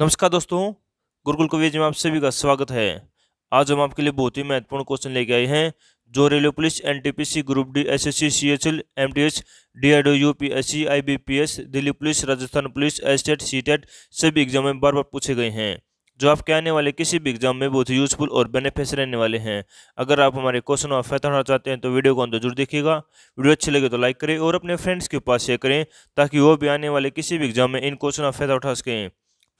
नमस्कार दोस्तों गुरुकुल कॉलेज में आप सभी का स्वागत है आज हम आपके लिए बहुत ही महत्वपूर्ण क्वेश्चन लेके आए हैं जो railway police NTPC group D S C I B P S Delhi police Rajasthan police STET TET e e सभी एग्जाम में बार बार पूछे गए हैं जो आपके आने वाले किसी भी एग्जाम में बहुत ही यूजफुल और बेनिफिट रहने वाले हैं अगर आप हमारे क्वेश्चन और फैसला होना चाहते हैं तो वीडियो को अंदर जरूर देखिएगा वीडियो अच्छी लगे तो लाइक करें और अपने फ्रेंड्स के पास शेयर करें ताकि वो भी आने वाले किसी भी एग्जाम में इन क्वेश्चन और फैसला उठा सकें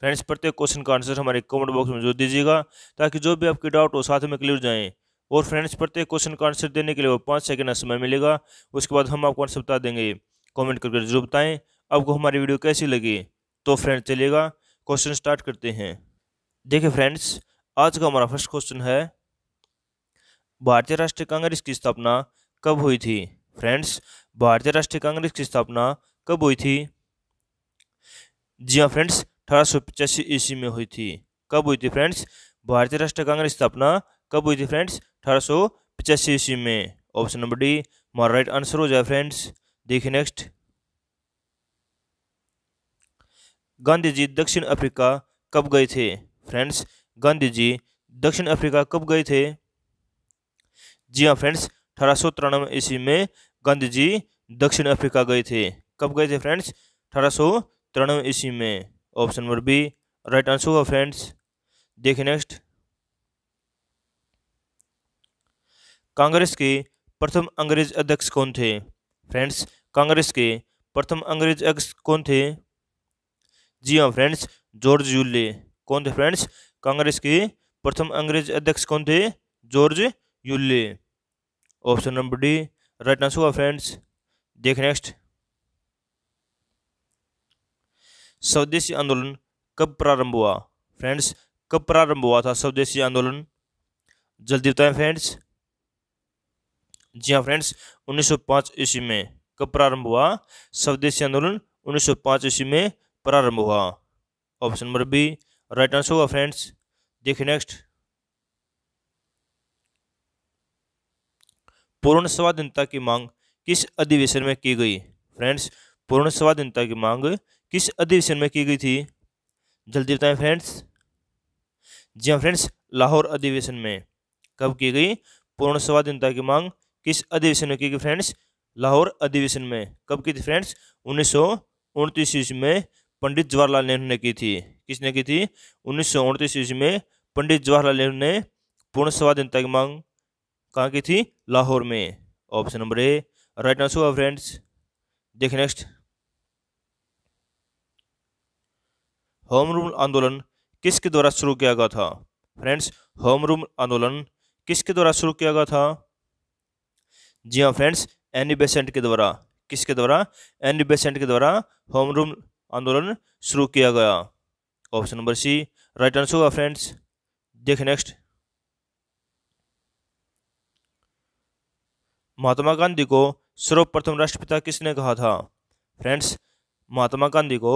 फ्रेंड्स प्रत्येक क्वेश्चन का आंसर हमारे कमेंट बॉक्स में जोड़ दीजिएगा ताकि जो भी आपके डाउट हो साथ में क्लियर जाएँ और फ्रेंड्स प्रत्येक क्वेश्चन का आंसर देने के लिए वो पाँच सेकेंड का समय मिलेगा उसके बाद हम आपको आंसर बता देंगे कमेंट करके जरूर बताएं आपको हमारी वीडियो कैसी लगी तो फ्रेंड्स चलिएगा क्वेश्चन स्टार्ट करते हैं देखिए फ्रेंड्स आज का हमारा फर्स्ट क्वेश्चन है भारतीय राष्ट्रीय कांग्रेस की स्थापना कब हुई थी फ्रेंड्स भारतीय राष्ट्रीय कांग्रेस की स्थापना कब हुई थी जी हाँ फ्रेंड्स अठारह सौ पचासी ईस्वी में हुई थी कब हुई थी फ्रेंड्स भारतीय राष्ट्रीय कांग्रेस स्थापना कब हुई थी फ्रेंड्स अठारह सौ पचासी ईस्वी में ऑप्शन नंबर डी हमारा राइट आंसर हो जाए फ्रेंड्स देखिए नेक्स्ट गांधी जी दक्षिण अफ्रीका कब गए थे फ्रेंड्स गांधी जी दक्षिण अफ्रीका कब गए थे जी हाँ फ्रेंड्स अठारह सौ तिरानवे ईस्वी में गांधी जी दक्षिण अफ्रीका गए थे कब गए थे फ्रेंड्स अठारह सौ तिरानवे ईस्वी में option number B right answer होगा फ्रेंड्स देखिए नेक्स्ट कांग्रेस के प्रथम अंग्रेज अध्यक्ष कौन थे फ्रेंड्स कांग्रेस के प्रथम अंग्रेज अध्यक्ष कौन थे जी हाँ फ्रेंड्स जॉर्ज यूले कौन थे फ्रेंड्स कांग्रेस के प्रथम अंग्रेज अध्यक्ष कौन थे George Yule option number D right answer हुआ फ्रेंड्स देख नेक्स्ट स्वदेशी आंदोलन कब प्रारंभ हुआ फ्रेंड्स कब प्रारंभ हुआ था स्वदेशी आंदोलन जल्दी बताएं फ्रेंड्स जी हाँ फ्रेंड्स 1905 ईस्वी में कब प्रारंभ हुआ स्वदेशी आंदोलन 1905 ईस्वी में प्रारंभ हुआ option number B right answer होगा फ्रेंड्स देखिए नेक्स्ट पूर्ण स्वाधीनता की मांग किस अधिवेशन में की गई फ्रेंड्स पूर्ण स्वाधीनता की मांग किस अधिवेशन में की गई थी जल्दी बताएं फ्रेंड्स जी हाँ फ्रेंड्स लाहौर अधिवेशन में कब की गई पूर्ण स्वाधीनता की मांग किस अधिवेशन में की गई फ्रेंड्स लाहौर अधिवेशन में कब की थी फ्रेंड्स उन्नीस सौ उनतीस ईस्वी में पंडित जवाहरलाल नेहरू ने की थी किसने की थी उन्नीस सौ उनतीस ईस्वी में पंडित जवाहरलाल नेहरू ने पूर्ण स्वाधीनता की मांग कहाँ की थी लाहौर में option number A right answer हुआ फ्रेंड्स देखिए नेक्स्ट होम रूल आंदोलन किसके द्वारा शुरू किया गया था फ्रेंड्स होम रूल आंदोलन किसके द्वारा शुरू किया गया था जी हाँ फ्रेंड्स एनी बेसेंट के द्वारा किसके द्वारा एनी बेसेंट के द्वारा होम रूल आंदोलन शुरू किया गया option number C right answer होगा फ्रेंड्स देखिए नेक्स्ट महात्मा गांधी को सर्वप्रथम राष्ट्रपिता किसने कहा था फ्रेंड्स महात्मा गांधी को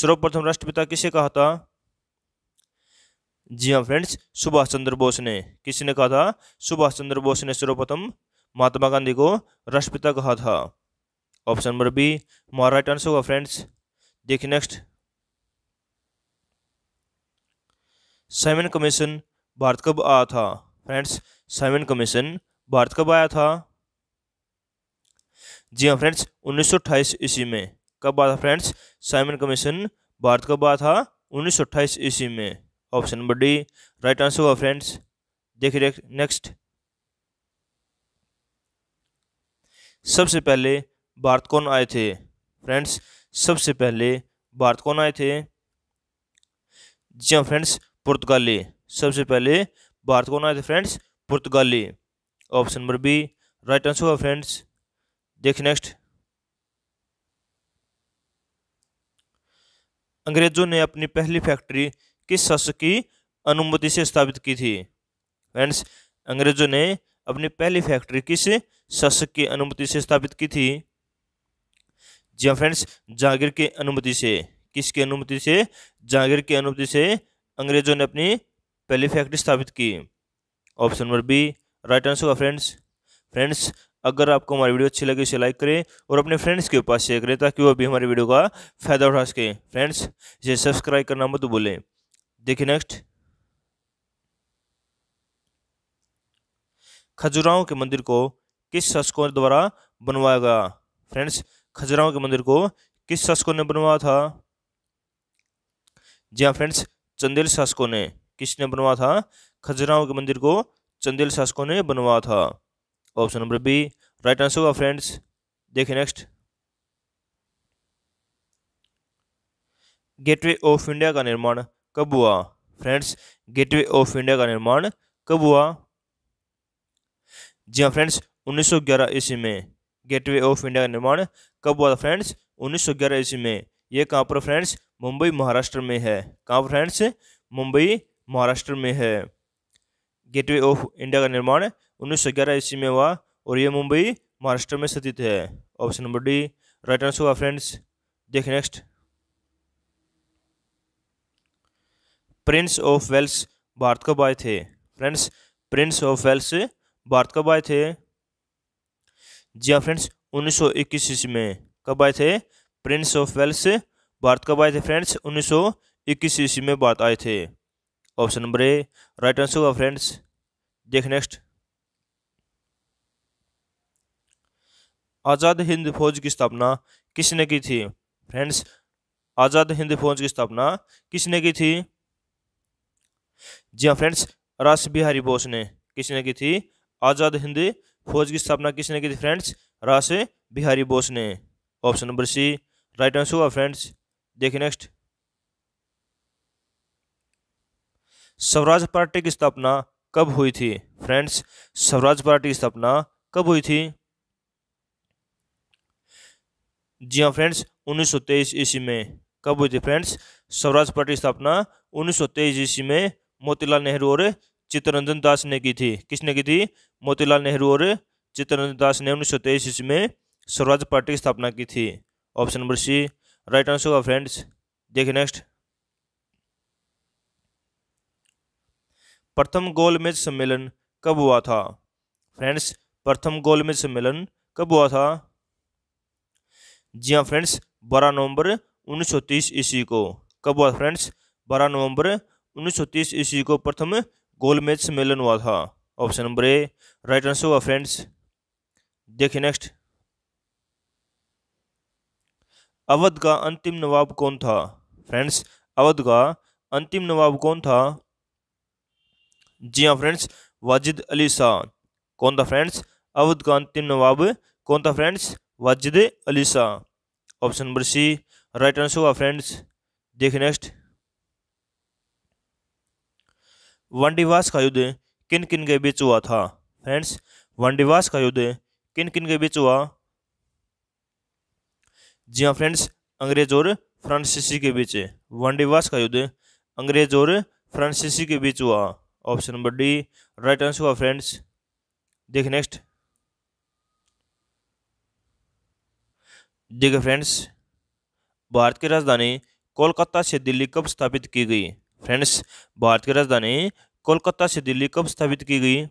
सर्वप्रथम राष्ट्रपिता किसे कहा था जी हाँ फ्रेंड्स सुभाष चंद्र बोस ने किसने कहा था सुभाष चंद्र बोस ने सर्वप्रथम महात्मा गांधी को राष्ट्रपिता कहा था ऑप्शन नंबर बी हमारा राइट आंसर होगा फ्रेंड्स देखिए नेक्स्ट साइमन कमीशन भारत कब आया था फ्रेंड्स साइमन कमीशन भारत कब आया था जी हाँ फ्रेंड्स उन्नीस सौ ईस्वी में कब बात था फ्रेंड्स साइमन कमीशन भारत कब बात था उन्नीस ईस्वी में option number D right answer हुआ फ्रेंड्स देखिए नेक्स्ट सबसे पहले भारत कौन आए थे फ्रेंड्स सबसे पहले भारत कौन आए थे जी हाँ फ्रेंड्स पुर्तगाली सबसे पहले भारत कौन आए थे फ्रेंड्स पुर्तगाली option number B right answer हुआ फ्रेंड्स देखिए नेक्स्ट अंग्रेजों ने अपनी पहली फैक्ट्री किस शासक की अनुमति से स्थापित की थी फ्रेंड्स अंग्रेजों ने अपनी पहली फैक्ट्री किस शासक की अनुमति से स्थापित की थी जी हाँ फ्रेंड्स जागीर की अनुमति से किसकी अनुमति से जागीर की अनुमति से अंग्रेजों ने अपनी पहली फैक्ट्री स्थापित की option number B right answer का फ्रेंड्स फ्रेंड्स अगर आपको हमारी वीडियो अच्छी लगी उसे लाइक करें और अपने फ्रेंड्स के पास शेयर करें ताकि वो भी हमारी वीडियो का फ़ायदा उठा सकें फ्रेंड्स इसे सब्सक्राइब करना मत भूलें देखिए नेक्स्ट खजुराहों के मंदिर को किस शासकों द्वारा बनवाया गया फ्रेंड्स खजुराहों के मंदिर को किस शासकों ने बनवाया था जी हाँ फ्रेंड्स चंदेल शासकों ने किसने बनवाया था खजुराहों के मंदिर को चंदेल शासकों ने बनवाया था option number B right answer हुआ फ्रेंड्स देखिए नेक्स्ट गेटवे ऑफ इंडिया का निर्माण कब हुआ फ्रेंड्स गेटवे ऑफ इंडिया का निर्माण कब हुआ जी हाँ फ्रेंड्स 1911 ईस्वी में गेटवे ऑफ इंडिया का निर्माण कब हुआ था फ्रेंड्स 1911 ईस्वी में ये कहाँ पर फ्रेंड्स मुंबई महाराष्ट्र में है कहाँ पर फ्रेंड्स मुंबई महाराष्ट्र में है गेटवे ऑफ इंडिया का निर्माण उन्नीस सौ ग्यारह ईस्वी में हुआ और ये मुंबई महाराष्ट्र में स्थित है option number D right answer हुआ फ्रेंड्स देख next prince of Wales Bharat कब आए थे friends prince of Wales Bharat कब आए थे जी हाँ फ्रेंड्स उन्नीस सौ ईस्वी में कब आए थे प्रिंस ऑफ वेल्स भारत कब आए थे फ्रेंड्स उन्नीस सौ ईस्वी में भारत आए थे option number A right answer हुआ फ्रेंड्स देख नेक्स्ट आज़ाद हिंद फौज की स्थापना किसने की थी फ्रेंड्स आज़ाद हिंद फौज की स्थापना किसने की थी जी हाँ फ्रेंड्स रास बिहारी बोस ने किसने की थी आज़ाद हिंद फौज की स्थापना किसने की थी फ्रेंड्स रास बिहारी बोस ने option number C right answer हुआ फ्रेंड्स देखिए नेक्स्ट स्वराज पार्टी की स्थापना कब हुई थी फ्रेंड्स स्वराज पार्टी की स्थापना कब हुई थी जी हाँ फ्रेंड्स उन्नीस सौ तेईस ईस्वी में कब हुई थी फ्रेंड्स स्वराज पार्टी स्थापना उन्नीस सौ तेईस ईस्वी में मोतीलाल नेहरू और चित्तरंजन दास ने की थी किसने की थी मोतीलाल नेहरू और चित्तरंजन दास ने उन्नीस सौ तेईस ईस्वी में स्वराज पार्टी की स्थापना की थी option number C right answer होगा फ्रेंड्स देखिए नेक्स्ट प्रथम गोलमेज सम्मेलन कब हुआ था फ्रेंड्स प्रथम गोलमेज सम्मेलन कब हुआ था जी हाँ फ्रेंड्स बारह नवंबर उन्नीस सौ तीस ईस्वी को कब हुआ फ्रेंड्स बारह नवंबर उन्नीस सौ तीस ईस्वी को प्रथम गोलमेज सम्मेलन हुआ था option number A right answer हुआ फ्रेंड्स देखिए नेक्स्ट अवध का अंतिम नवाब कौन था फ्रेंड्स अवध का अंतिम नवाब कौन था जी हाँ फ्रेंड्स वाजिद अली शाह कौन था फ्रेंड्स अवध का अंतिम नवाब कौन था friends Wajid Ali Shah option number C right answer हुआ फ्रेंड्स देख नेक्स्ट वनडिवास का युद्ध किन किन के बीच हुआ था फ्रेंड्स वनडिवास का युद्ध किन किन के बीच हुआ जी हाँ फ्रेंड्स अंग्रेज और फ्रांसीसी के बीच वनडिवास का युद्ध अंग्रेज और फ्रांसीसी के बीच हुआ option number D right answer हुआ फ्रेंड्स देख नेक्स्ट देखे फ्रेंड्स भारत की राजधानी कोलकाता से दिल्ली कब स्थापित की गई फ्रेंड्स भारत की राजधानी कोलकाता से दिल्ली कब स्थापित की गई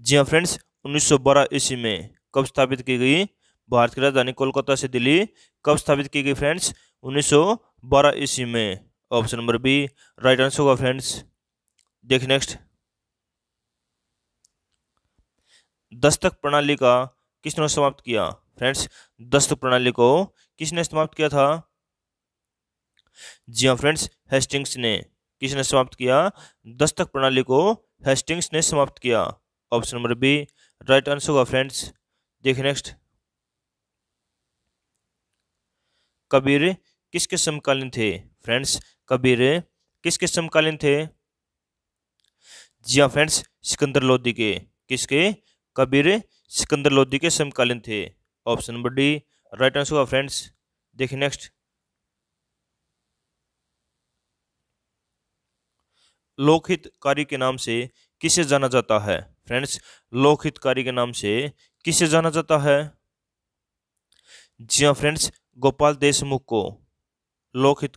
जी हाँ फ्रेंड्स 1912 ईस्वी में कब स्थापित की गई भारत की राजधानी कोलकाता से दिल्ली कब स्थापित की गई फ्रेंड्स 1912 ईस्वी में option number B right answer होगा फ्रेंड्स देखिए नेक्स्ट दस्तक प्रणाली का किसने समाप्त किया फ्रेंड्स दस्त प्रणाली को किसने समाप्त किया था जी हाँ फ्रेंड्स हेस्टिंग्स ने किसने समाप्त किया दस्तक प्रणाली को हेस्टिंग्स ने समाप्त किया option number B right answer होगा फ्रेंड्स देखिए नेक्स्ट कबीर किसके समकालीन थे फ्रेंड्स कबीर किसके समकालीन थे जी हाँ फ्रेंड्स सिकंदर लोधी के किसके कबीर सिकंदर लोधी के समकालीन थे option number D right answer होगा फ्रेंड्स देखिए नेक्स्ट कार्य के नाम से किसे जाना जाता है फ्रेंड्स लोकहितकारी के नाम से किसे जाना जाता है जी हाँ फ्रेंड्स गोपाल देशमुख को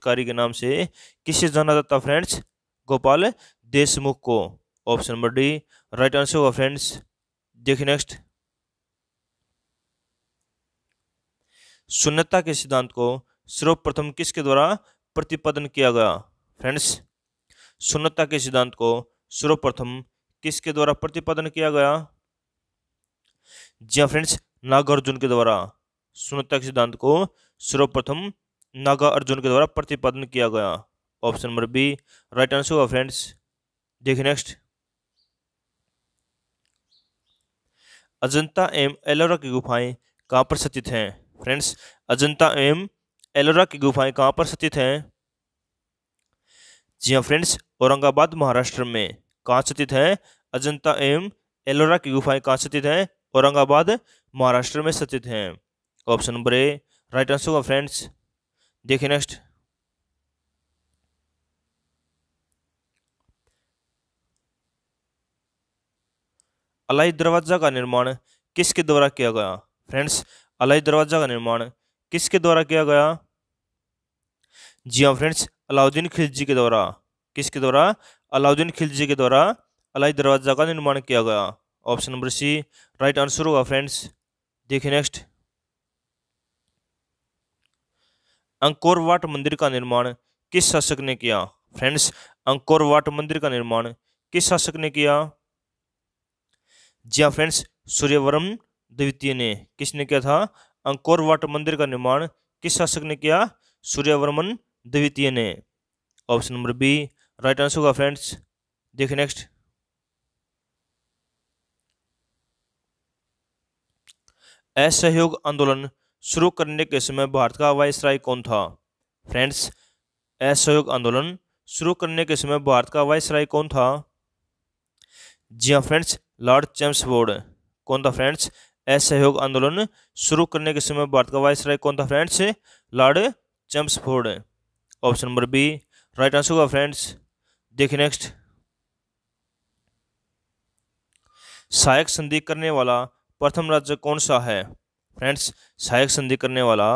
कार्य के नाम से किसे जाना जाता फ्रेंड्स गोपाल देशमुख को option number D right answer होगा फ्रेंड्स देखिए नेक्स्ट शून्यता के सिद्धांत को सर्वप्रथम किसके द्वारा प्रतिपादन किया गया फ्रेंड्स शून्यता के सिद्धांत को सर्वप्रथम किसके द्वारा प्रतिपादन किया गया जी हाँ फ्रेंड्स नागार्जुन के द्वारा शून्यता के सिद्धांत को सर्वप्रथम नागा अर्जुन के द्वारा प्रतिपादन किया गया option number B right answer होगा फ्रेंड्स देखिए नेक्स्ट अजंता एवं एलोरा की गुफाएं कहां पर स्थित हैं फ्रेंड्स अजंता एम एलोरा की गुफाएं कहाँ पर स्थित हैं जी हाँ फ्रेंड्स औरंगाबाद महाराष्ट्र में कहाँ स्थित हैं अजंता एम एलोरा की गुफाएं कहाँ स्थित हैं औरंगाबाद महाराष्ट्र में स्थित हैं option number A right answer होगा फ्रेंड्स देखिए नेक्स्ट अलाई दरवाजा का निर्माण किसके द्वारा किया गया फ्रेंड्स अलाई दरवाज़ा का निर्माण किसके द्वारा किया गया जी हाँ फ्रेंड्स अलाउद्दीन खिलजी के द्वारा किसके द्वारा अलाउद्दीन खिलजी के द्वारा अलाई दरवाज़ा का निर्माण किया गया option number C right answer होगा फ्रेंड्स देखिए नेक्स्ट अंकोर वाट मंदिर का निर्माण किस शासक ने किया फ्रेंड्स अंकोर वाट मंदिर का निर्माण किस शासक ने किया जी हाँ फ्रेंड्स सूर्यवर्म द्वितीय ने किसने किया था अंकोर वाट मंदिर का निर्माण किस शासक ने किया सूर्यवर्मन द्वितीय ने option number B right answer होगा फ्रेंड्स देखिए नेक्स्ट असहयोग आंदोलन शुरू करने के समय भारत का वायसराय कौन था फ्रेंड्स असहयोग आंदोलन शुरू करने के समय भारत का वायसराय कौन था जी हाँ फ्रेंड्स लॉर्ड चैम्स बोर्ड कौन था फ्रेंड्स असहयोग आंदोलन शुरू करने के समय भारत का राय कौन था friends lord Chelmsford option number B right answer होगा फ्रेंड्स देखिए नेक्स्ट सहायक संधि करने वाला प्रथम राज्य कौन सा है फ्रेंड्स सहायक संधि करने वाला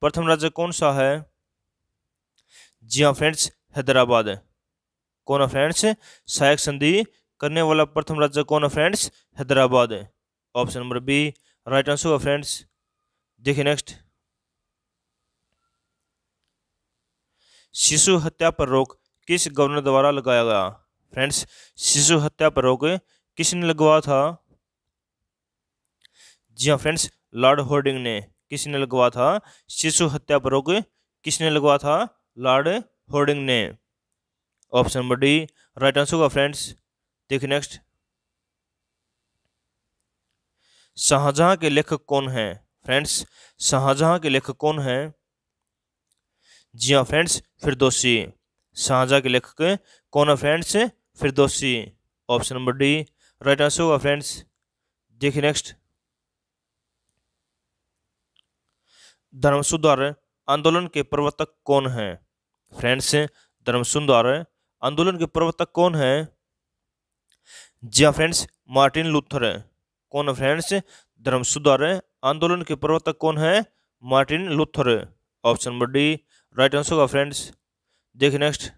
प्रथम राज्य कौन सा है जी हाँ फ्रेंड्स हैदराबाद कौन है फ्रेंड्स सहायक संधि करने वाला प्रथम राज्य कौन है friends Hyderabad option number B right answer हुआ फ्रेंड्स देखिए नेक्स्ट शिशु हत्या पर रोक किस गवर्नर द्वारा लगाया गया फ्रेंड्स शिशु हत्या पर रोक किसने लगवाया था जी हाँ फ्रेंड्स लॉर्ड होर्डिंग ने किसने लगवाया था शिशु हत्या पर रोक किसने लगवाया था लॉर्ड होर्डिंग ने option number D right answer होगा फ्रेंड्स देखिए नेक्स्ट शाहजहां के लेखक कौन हैं फ्रेंड्स शाहजहां के लेखक कौन हैं जी हाँ फ्रेंड्स फिरदोसी शाहजहां के लेखक कौन है friends Firdausi option number D right answer होगा फ्रेंड्स देखिए नेक्स्ट धर्म सुधार आंदोलन के प्रवर्तक कौन हैं फ्रेंड्स धर्म सुधार आंदोलन के प्रवर्तक कौन हैं जी हाँ फ्रेंड्स मार्टिन लूथर फ्रेंड्स धर्म सुधार आंदोलन के प्रवर्तक कौन है Martin Luther option number D right answer होगा फ्रेंड्स देखिए नेक्स्ट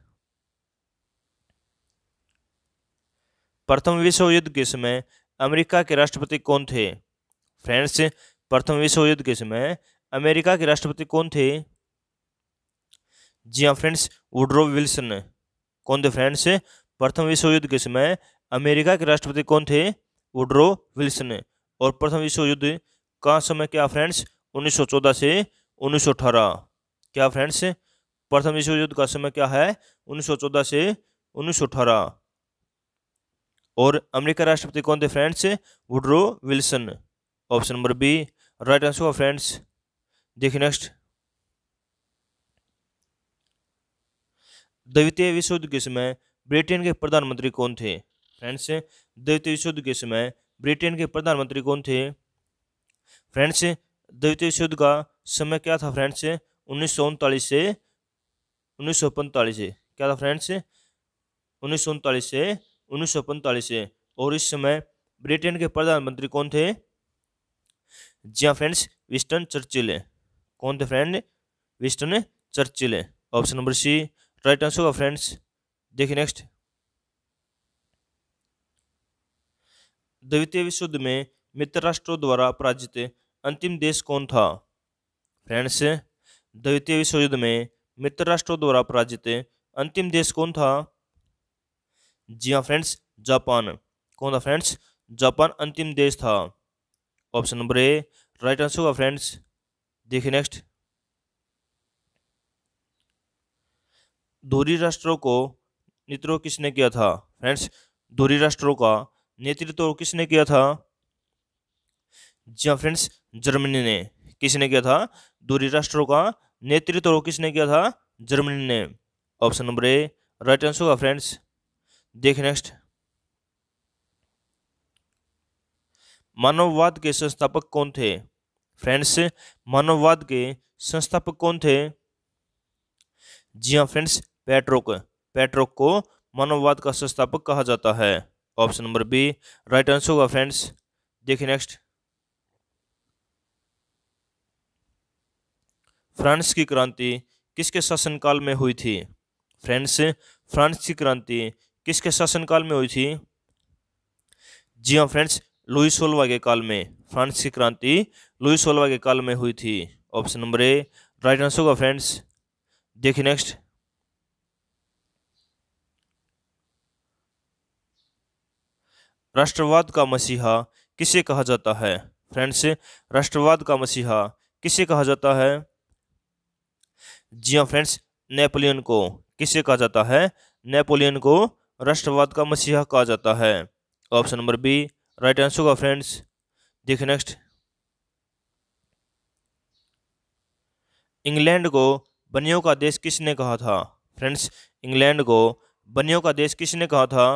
प्रथम विश्व युद्ध के समय अमेरिका के राष्ट्रपति कौन थे फ्रेंड्स प्रथम विश्व युद्ध के समय अमेरिका के राष्ट्रपति कौन थे जी हाँ फ्रेंड्स वुड्रो विल्सन कौन थे फ्रेंड्स प्रथम विश्व युद्ध के समय अमेरिका के राष्ट्रपति कौन थे वुड्रो विल्सन और प्रथम विश्व युद्ध का समय क्या फ्रेंड्स 1914 से 1918 क्या फ्रेंड्स प्रथम विश्व युद्ध का समय क्या है 1914 से 1918 और अमेरिका राष्ट्रपति कौन थे friends Woodrow Wilson option number B right answer हुआ फ्रेंड्स देखिए नेक्स्ट द्वितीय विश्व युद्ध के समय ब्रिटेन के प्रधानमंत्री कौन थे फ्रेंड्स द्वितीय युद्ध के समय ब्रिटेन के प्रधानमंत्री कौन थे फ्रेंड्स द्वितीय युद्ध का समय क्या था फ्रेंड्स उन्नीस से उन्नीस से क्या था फ्रेंड्स उन्नीस से उन्नीस से और इस समय ब्रिटेन के प्रधानमंत्री कौन थे जी हाँ फ्रेंड्स विस्टन चर्चिल कौन थे friend Winston Churchill option number C right answer होगा फ्रेंड्स देखिए नेक्स्ट द्वितीय विश्व युद्ध में मित्र राष्ट्रों द्वारा पराजित अंतिम देश कौन था फ्रेंड्स द्वितीय विश्व युद्ध में मित्र राष्ट्रों द्वारा पराजित अंतिम देश कौन था जी हाँ फ्रेंड्स जापान कौन था फ्रेंड्स जापान अंतिम देश था option number A right answer होगा फ्रेंड्स देखिए नेक्स्ट धूरी राष्ट्रों को नेतृत्व किसने किया था फ्रेंड्स धूरी राष्ट्रों का नेतृत्व तो किसने किया था जी फ्रेंड्स जर्मनी ने किसने किया था दूरी राष्ट्रों का नेतृत्व तो किसने किया था जर्मनी ने option number A right answer होगा फ्रेंड्स देख नेक्स्ट मानववाद के संस्थापक कौन थे फ्रेंड्स मानववाद के संस्थापक कौन थे जी हाँ फ्रेंड्स पैट्रोक पैट्रोक को मानववाद का संस्थापक कहा जाता है option number B right answer होगा फ्रेंड्स देखिए नेक्स्ट फ्रांस की क्रांति किसके शासनकाल में हुई थी फ्रेंड्स फ्रांस की क्रांति किसके शासनकाल में हुई थी जी हाँ फ्रेंड्स लुई सोलवा के काल में फ्रांस की क्रांति लुई सोलवा के काल में हुई थी option number A right answer होगा फ्रेंड्स देखिए नेक्स्ट राष्ट्रवाद का मसीहा किसे कहा जाता है फ्रेंड्स राष्ट्रवाद का मसीहा किसे कहा जाता है जी हाँ फ्रेंड्स नेपोलियन को किसे कहा जाता है नेपोलियन को राष्ट्रवाद का मसीहा कहा जाता है option number B right answer होगा फ्रेंड्स देखिए नेक्स्ट इंग्लैंड को बनियों का देश किसने कहा था फ्रेंड्स इंग्लैंड को बनियों का देश किसने कहा था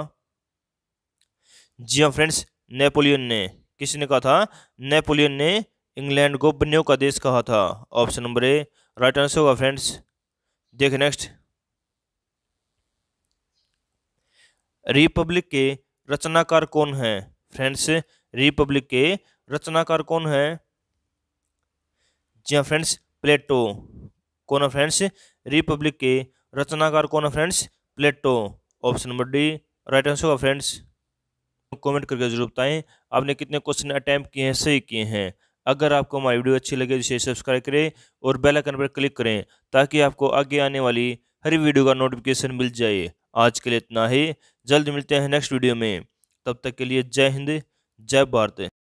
जी हाँ फ्रेंड्स नेपोलियन ने किसने कहा था नेपोलियन ने इंग्लैंड को बन्यों का देश कहा था option number A right answer होगा फ्रेंड्स देख नेक्स्ट रिपब्लिक हाँ के रचनाकार कौन है फ्रेंड्स रिपब्लिक के रचनाकार कौन है जी हाँ फ्रेंड्स प्लेटो कौन है फ्रेंड्स रिपब्लिक के रचनाकार कौन है friends Plato option number D right answer होगा फ्रेंड्स कमेंट करके जरूर बताएं आपने कितने क्वेश्चन अटैम्प किए हैं सही किए हैं अगर आपको हमारी वीडियो अच्छी लगे तो इसे सब्सक्राइब करें और बेल आइकन पर क्लिक करें ताकि आपको आगे आने वाली हर वीडियो का नोटिफिकेशन मिल जाए आज के लिए इतना ही जल्द मिलते हैं नेक्स्ट वीडियो में तब तक के लिए जय हिंद जय भारत